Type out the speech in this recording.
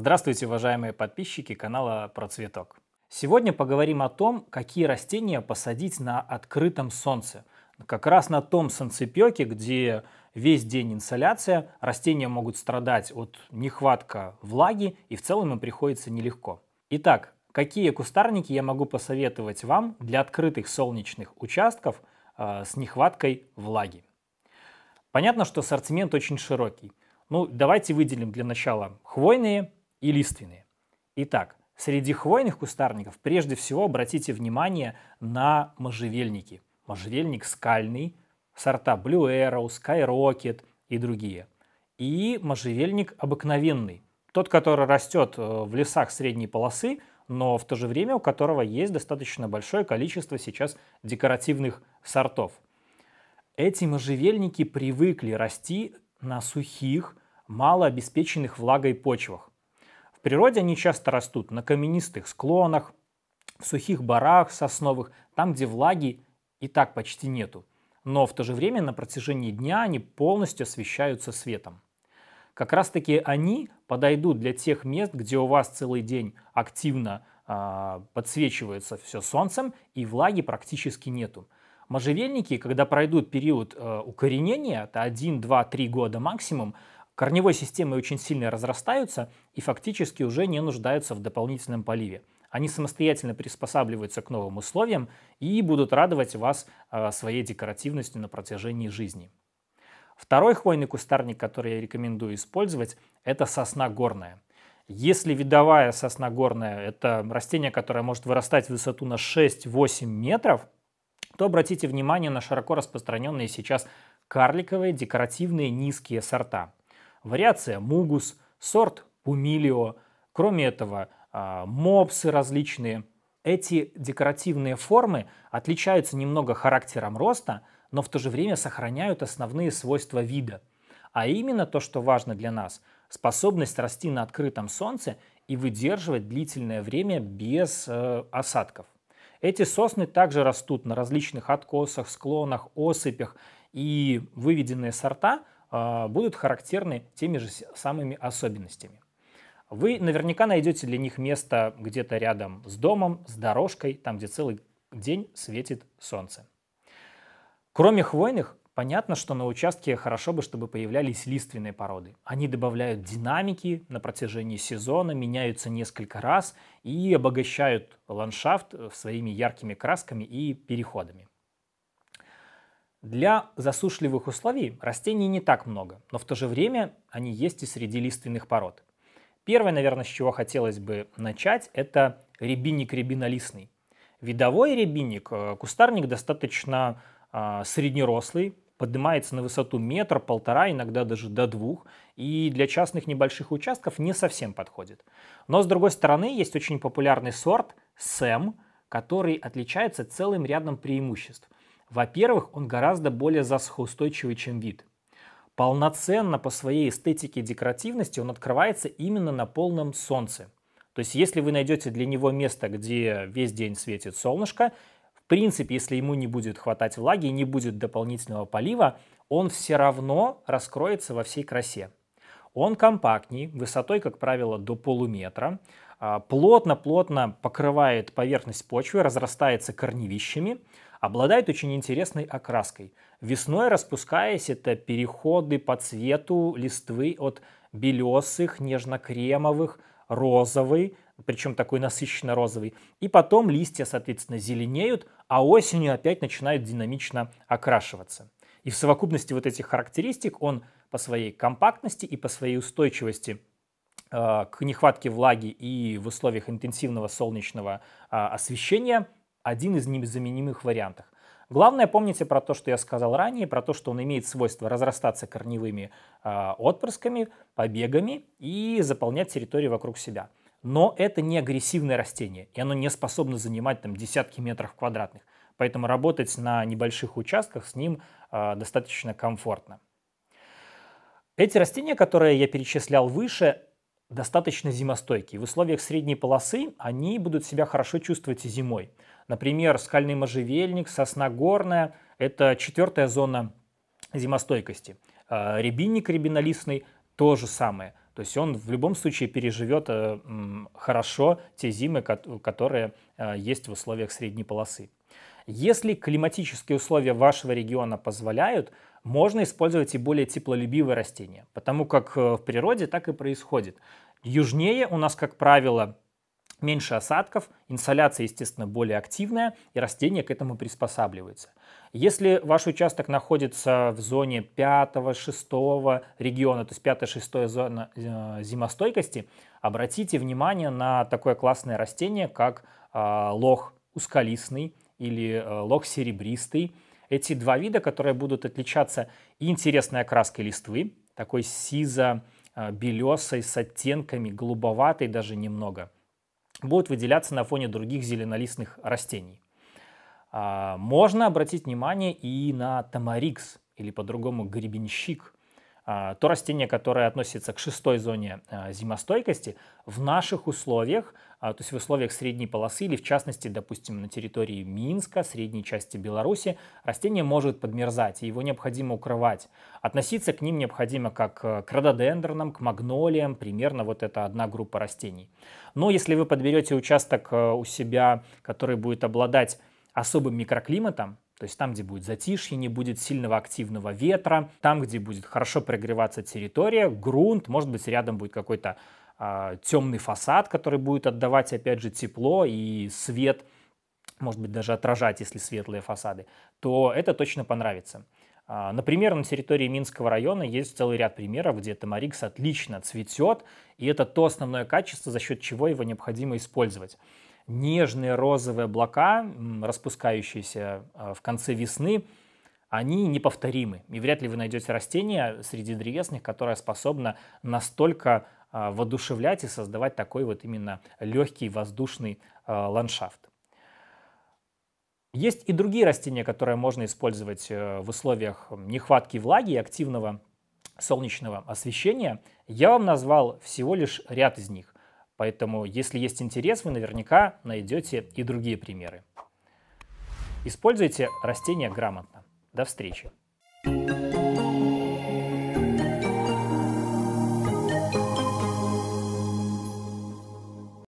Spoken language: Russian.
Здравствуйте, уважаемые подписчики канала Про Цветок. Сегодня поговорим о том, какие растения посадить на открытом солнце. Как раз на том солнцепеке, где весь день инсоляция, растения могут страдать от нехватка влаги и в целом им приходится нелегко. Итак, какие кустарники я могу посоветовать вам для открытых солнечных участков э, с нехваткой влаги? Понятно, что ассортимент очень широкий. Ну, давайте выделим для начала хвойные, и лиственные. Итак, среди хвойных кустарников прежде всего обратите внимание на можжевельники. Можжевельник скальный, сорта Blue Arrow, Skyrocket и другие. И можжевельник обыкновенный, тот, который растет э, в лесах средней полосы, но в то же время у которого есть достаточно большое количество сейчас декоративных сортов. Эти можжевельники привыкли расти на сухих, малообеспеченных влагой почвах. В природе они часто растут на каменистых склонах, в сухих барах сосновых, там, где влаги и так почти нету. Но в то же время на протяжении дня они полностью освещаются светом. Как раз таки они подойдут для тех мест, где у вас целый день активно э, подсвечивается все солнцем и влаги практически нету. Можжевельники, когда пройдут период э, укоренения, это 1, 2, 3 года максимум, корневой системы очень сильно разрастаются и фактически уже не нуждаются в дополнительном поливе. Они самостоятельно приспосабливаются к новым условиям и будут радовать вас а, своей декоративностью на протяжении жизни. Второй хвойный кустарник, который я рекомендую использовать, это сосна горная. Если видовая сосна горная – это растение, которое может вырастать в высоту на 6-8 метров, то обратите внимание на широко распространенные сейчас карликовые декоративные низкие сорта – вариация мугус, сорт пумилио. Кроме этого, а, мопсы различные. Эти декоративные формы отличаются немного характером роста, но в то же время сохраняют основные свойства вида. А именно то, что важно для нас – способность расти на открытом солнце и выдерживать длительное время без э, осадков. Эти сосны также растут на различных откосах, склонах, осыпях, и выведенные сорта – а, будут характерны теми же самыми особенностями. Вы наверняка найдете для них место где-то рядом с домом, с дорожкой, там, где целый день светит солнце. Кроме хвойных, понятно, что на участке хорошо бы, чтобы появлялись лиственные породы. Они добавляют динамики на протяжении сезона, меняются несколько раз и обогащают ландшафт э, своими яркими красками и переходами. Для засушливых условий растений не так много, но в то же время они есть и среди лиственных пород. Первое, наверное, с чего хотелось бы начать, это рябинник рябинолистный. Видовой рябинник, э, кустарник достаточно э, среднерослый, поднимается на высоту метр, полтора, иногда даже до двух, и для частных небольших участков не совсем подходит. Но, с другой стороны, есть очень популярный сорт – Сэм, который отличается целым рядом преимуществ. Во-первых, он гораздо более засухоустойчивый, чем вид. Полноценно по своей эстетике и декоративности он открывается именно на полном солнце. То есть если вы найдете для него место, где весь день светит солнышко, в принципе, если ему не будет хватать влаги и не будет дополнительного полива, он все равно раскроется во всей красе. Он компактней, высотой, как правило, до полуметра, а, плотно-плотно покрывает поверхность почвы, разрастается корневищами, обладает очень интересной окраской. Весной, распускаясь, это переходы по цвету листвы от белесых, нежно-кремовых, розовый, причем такой насыщенно розовый. И потом листья, соответственно, зеленеют, а осенью опять начинают динамично окрашиваться. И в совокупности вот этих характеристик он по своей компактности и по своей устойчивости э, к нехватке влаги и в условиях интенсивного солнечного э, освещения – один из незаменимых вариантов. Главное, помните про то, что я сказал ранее, про то, что он имеет свойство разрастаться корневыми э, отпрысками, побегами и заполнять территорию вокруг себя. Но это не агрессивное растение, и оно не способно занимать там десятки метров квадратных. Поэтому работать на небольших участках с ним э, достаточно комфортно. Эти растения, которые я перечислял выше, достаточно зимостойкие. В условиях средней полосы они будут себя хорошо чувствовать и зимой. Например, скальный можжевельник, сосна горная – это четвертая зона зимостойкости. А рябинник рябинолистный – то же самое. То есть он в любом случае переживет э, хорошо те зимы, которые э, есть в условиях средней полосы. Если климатические условия вашего региона позволяют, можно использовать и более теплолюбивые растения, потому как э, в природе так и происходит. Южнее у нас, как правило, меньше осадков, инсоляция, естественно, более активная, и растение к этому приспосабливается. Если ваш участок находится в зоне 5-6 региона, то есть 5-6 зона э, зимостойкости, обратите внимание на такое классное растение, как а, лох ускалистый или э, лох серебристый – эти два вида, которые будут отличаться интересной окраской листвы, такой сизо-белесой э, с оттенками, голубоватой даже немного, будут выделяться на фоне других зеленолистных растений. А, можно обратить внимание и на тамарикс, или по-другому гребенщик – а, то растение, которое относится к шестой зоне а, зимостойкости, в наших условиях, а, то есть в условиях средней полосы или, в частности, допустим, на территории Минска, средней части Беларуси, растение может подмерзать, и его необходимо укрывать. Относиться к ним необходимо как э, к рододендронам, к магнолиям, примерно вот это одна группа растений. Но если вы подберете участок э, у себя, который будет обладать особым микроклиматом, то есть там, где будет затишье, не будет сильного активного ветра, там, где будет хорошо прогреваться территория, грунт, может быть, рядом будет какой-то э, темный фасад, который будет отдавать, опять же, тепло и свет, может быть, даже отражать, если светлые фасады, то это точно понравится. А, например, на территории Минского района есть целый ряд примеров, где тамарикс отлично цветет, и это то основное качество, за счет чего его необходимо использовать нежные розовые облака, распускающиеся а, в конце весны, они неповторимы. И вряд ли вы найдете растение среди древесных, которое способно настолько а, воодушевлять и создавать такой вот именно легкий воздушный а, ландшафт. Есть и другие растения, которые можно использовать э, в условиях нехватки влаги и активного солнечного освещения. Я вам назвал всего лишь ряд из них. Поэтому, если есть интерес, вы наверняка найдете и другие примеры. Используйте растения грамотно. До встречи! thank you